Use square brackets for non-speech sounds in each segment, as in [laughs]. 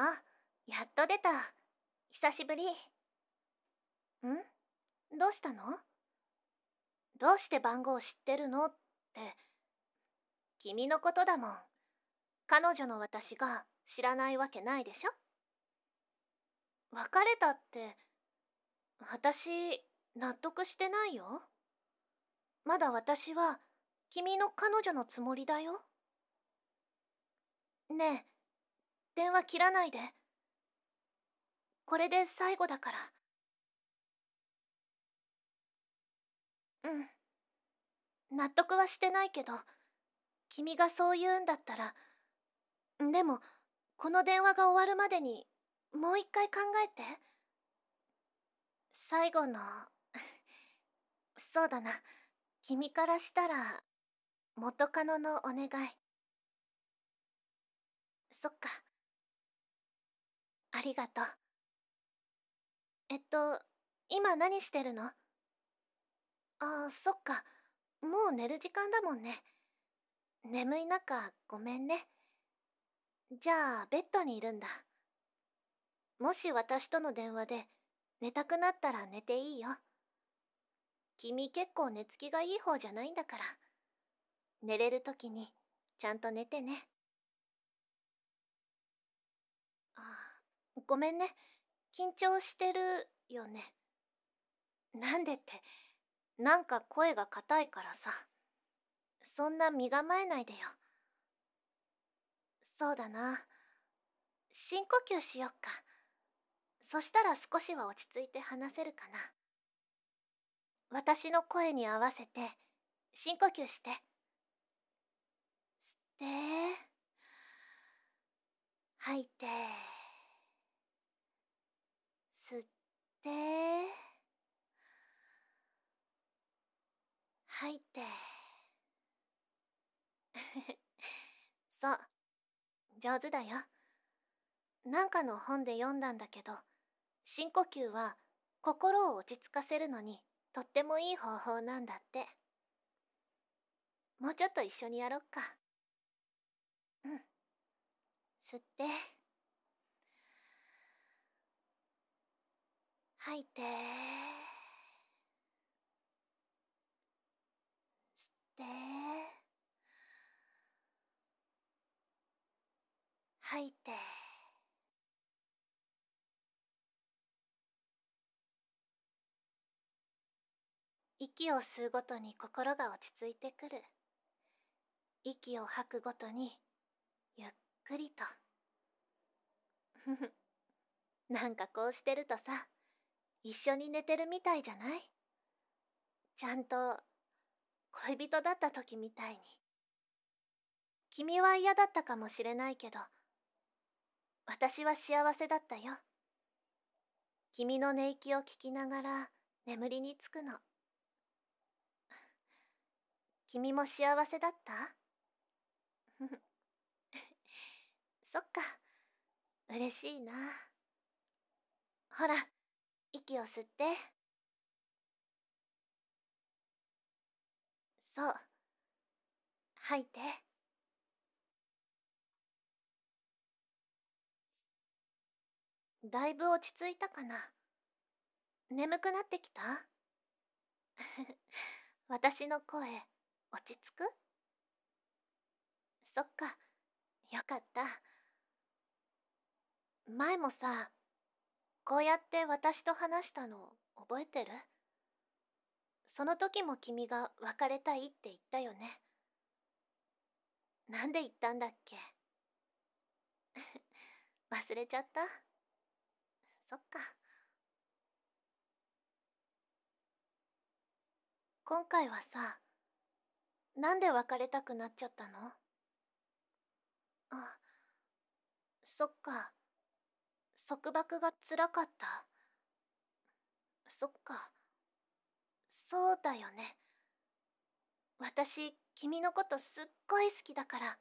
あやっと出た久しぶりんどうしたのどうして番号知ってるのって君のことだもん彼女の私が知らないわけないでしょ別れたって私納得してないよまだ私は君の彼女のつもりだよねえ電話切らないでこれで最後だからうん納得はしてないけど君がそう言うんだったらでもこの電話が終わるまでにもう一回考えて最後の [laughs] そうだな君からしたら元カノのお願いそっかありがとうえっと今何してるのああそっかもう寝る時間だもんね眠い中ごめんねじゃあベッドにいるんだもし私との電話で寝たくなったら寝ていいよ君結構寝つきがいい方じゃないんだから寝れる時にちゃんと寝てねごめんね緊張してるよねなんでってなんか声が硬いからさそんな身構えないでよそうだな深呼吸しよっかそしたら少しは落ち着いて話せるかな私の声に合わせて深呼吸して吸って吐いて。して吐いて [laughs] そう上手だよなんかの本で読んだんだけど深呼吸は心を落ち着かせるのにとってもいい方法なんだってもうちょっと一緒にやろっかうん吸って。吐いて吸って吐いて息を吸うごとに心が落ち着いてくる息を吐くごとにゆっくりと [laughs] なんかこうしてるとさ一緒に寝てるみたいじゃないちゃんと恋人だった時みたいに君は嫌だったかもしれないけど私は幸せだったよ君の寝息を聞きながら眠りにつくの君も幸せだった [laughs] そっか嬉しいなほら息を吸ってそう吐いてだいぶ落ち着いたかな眠くなってきた [laughs] 私の声落ち着くそっかよかった前もさこうやって私と話したの覚えてるその時も君が別れたいって言ったよねなんで言ったんだっけ [laughs] 忘れちゃったそっか今回はさなんで別れたくなっちゃったのあそっか束縛がつらかったそっかそうだよね私君のことすっごい好きだから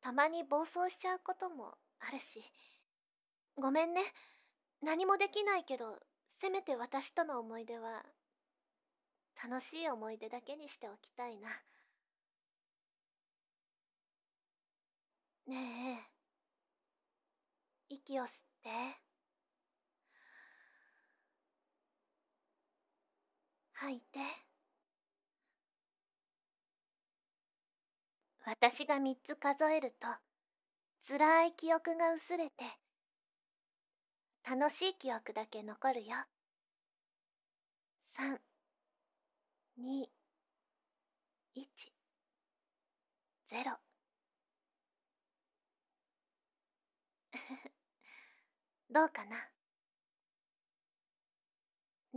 たまに暴走しちゃうこともあるしごめんね何もできないけどせめて私との思い出は楽しい思い出だけにしておきたいなねえ息を吸って吐いて私が3つ数えると辛い記憶が薄れて楽しい記憶だけ残るよ321 0どうかな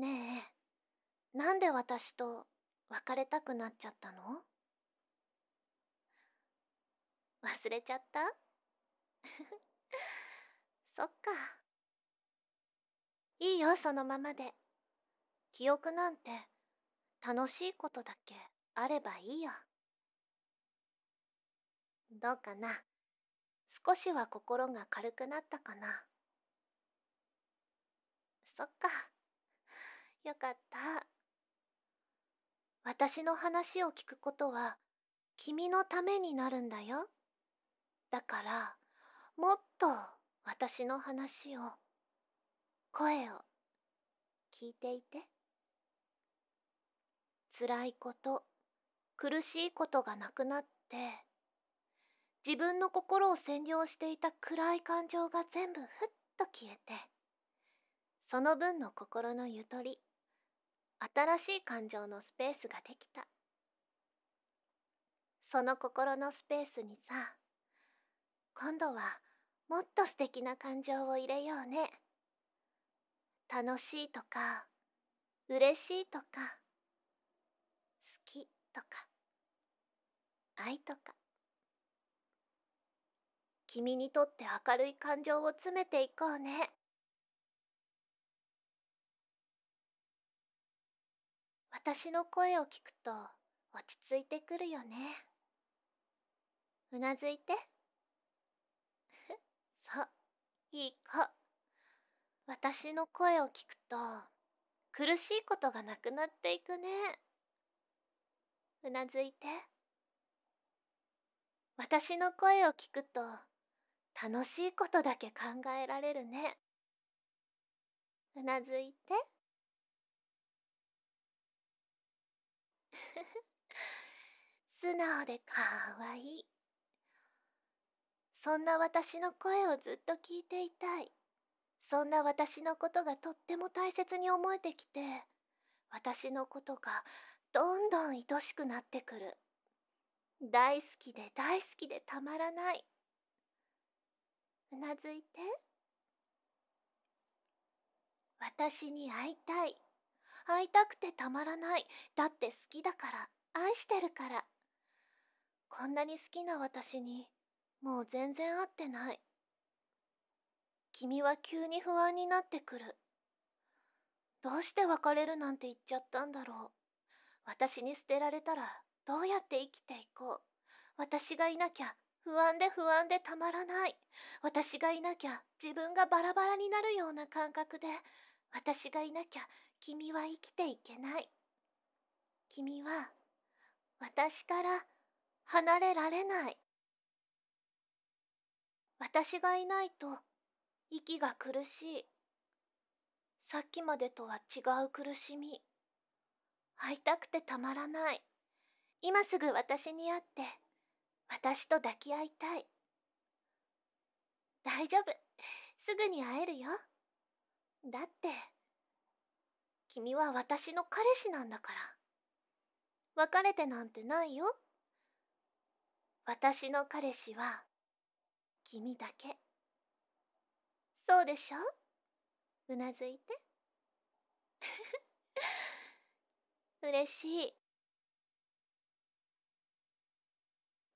ねえなんで私と別れたくなっちゃったの忘れちゃった [laughs] そっかいいよそのままで記憶なんて楽しいことだけあればいいよどうかな少しは心が軽くなったかなそっかよかった私の話を聞くことは君のためになるんだよだからもっと私の話を声を聞いていて辛いこと苦しいことがなくなって自分の心を占領していた暗い感情が全部ふっと消えてその分の心のゆとり新しい感情のスペースができたその心のスペースにさ今度はもっと素敵な感情を入れようね楽しいとか嬉しいとか好きとか愛とか君にとって明るい感情を詰めていこうね。私の声を聞くと落ち着いてくるよねうなずいて [laughs] そういい子私の声を聞くと苦しいことがなくなっていくねうなずいて私の声を聞くと楽しいことだけ考えられるねうなずいて。素直でかわいいそんな私の声をずっと聞いていたいそんな私のことがとっても大切に思えてきて私のことがどんどん愛しくなってくる大好きで大好きでたまらないうなずいて私に会いたい会いたくてたまらないだって好きだから愛してるからこんなに好きな私にもう全然会ってない君は急に不安になってくるどうして別れるなんて言っちゃったんだろう私に捨てられたらどうやって生きていこう私がいなきゃ不安で不安でたまらない私がいなきゃ自分がバラバラになるような感覚で私がいなきゃ君は生きていけない君は私から離れられない私がいないと息が苦しいさっきまでとは違う苦しみ会いたくてたまらない今すぐ私に会って私と抱き合いたい大丈夫すぐに会えるよだって君は私の彼氏なんだから別れてなんてないよ私の彼氏は君だけそうでしょうなずいて [laughs] 嬉しい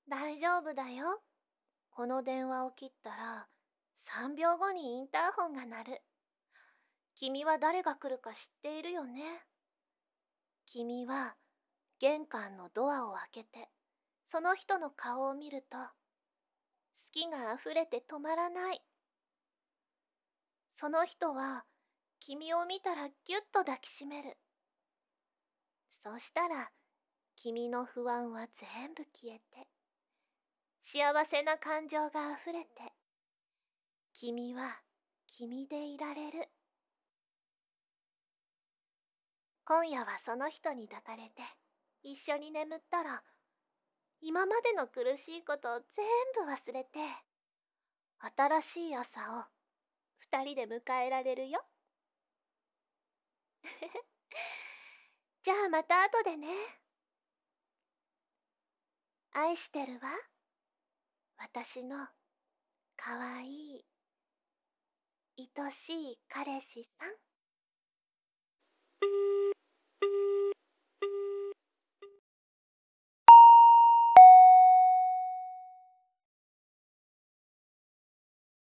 大丈夫だよこの電話を切ったら3秒後にインターホンが鳴る君は誰が来るか知っているよね君は玄関のドアを開けてその人の顔を見ると好きがあふれて止まらないその人は君を見たらぎゅっと抱きしめるそしたら君の不安は全部消えて幸せな感情があふれて君は君でいられる今夜はその人に抱かれて一緒に眠ったら今までの苦しいことを全部忘れて新しい朝を2人で迎えられるよ [laughs] じゃあまた後でね愛してるわ私のかわいい愛しい彼氏さん